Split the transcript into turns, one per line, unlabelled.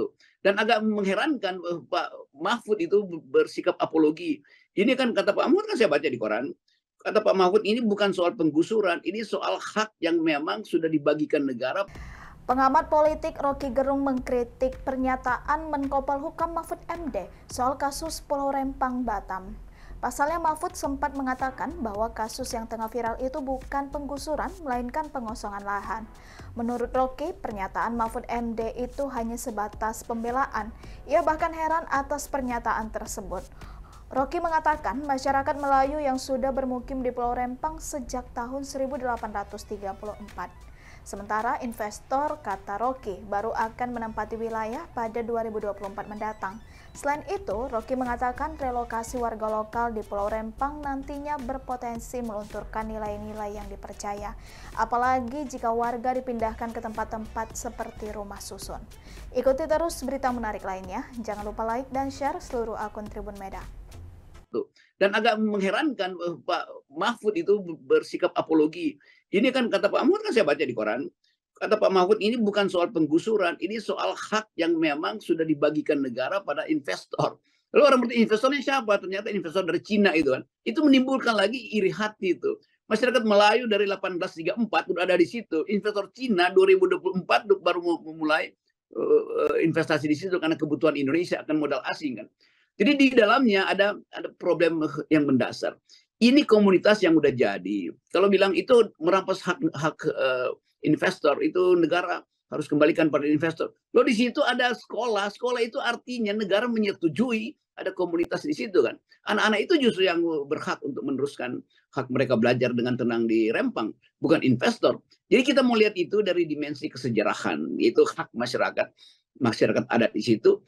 satu. Dan agak mengherankan eh, Pak Mahfud itu bersikap apologi. Ini kan kata Pak Mahfud kan saya baca di koran, kata Pak Mahfud ini bukan soal penggusuran, ini soal hak
yang memang sudah dibagikan negara. Pengamat politik Rocky Gerung mengkritik pernyataan Menko Polhukam Mahfud MD soal kasus Pulau Rempang Batam. Pasalnya Mahfud sempat mengatakan bahwa kasus yang tengah viral itu bukan penggusuran, melainkan pengosongan lahan. Menurut Rocky, pernyataan Mahfud MD itu hanya sebatas pembelaan. Ia bahkan heran atas pernyataan tersebut. Rocky mengatakan masyarakat Melayu yang sudah bermukim di Pulau Rempang sejak tahun 1834. Sementara investor kata Rocky baru akan menempati wilayah pada 2024 mendatang. Selain itu, Rocky mengatakan relokasi warga lokal di Pulau Rempang nantinya berpotensi melunturkan nilai-nilai yang dipercaya, apalagi jika warga dipindahkan ke tempat-tempat seperti rumah susun. Ikuti terus berita menarik lainnya. Jangan lupa like dan share seluruh akun Tribun Medan.
Dan agak mengherankan eh, Pak Mahfud itu bersikap apologi. Ini kan kata Pak Mahfud kan saya baca di koran, kata Pak Mahfud ini bukan soal penggusuran, ini soal hak yang memang sudah dibagikan negara pada investor. Lalu orang berarti investornya siapa? Ternyata investor dari Cina itu kan. Itu menimbulkan lagi iri hati itu. Masyarakat Melayu dari 1834 sudah ada di situ. Investor Cina 2024 baru memulai eh, eh, investasi di situ karena kebutuhan Indonesia akan modal asing kan. Jadi di dalamnya ada ada problem yang mendasar ini komunitas yang udah jadi. Kalau bilang itu merampas hak hak uh, investor itu negara harus kembalikan pada investor. Lo di situ ada sekolah, sekolah itu artinya negara menyetujui ada komunitas di situ kan. Anak-anak itu justru yang berhak untuk meneruskan hak mereka belajar dengan tenang di Rempang, bukan investor. Jadi kita mau lihat itu dari dimensi kesejarahan, itu hak masyarakat masyarakat adat di situ.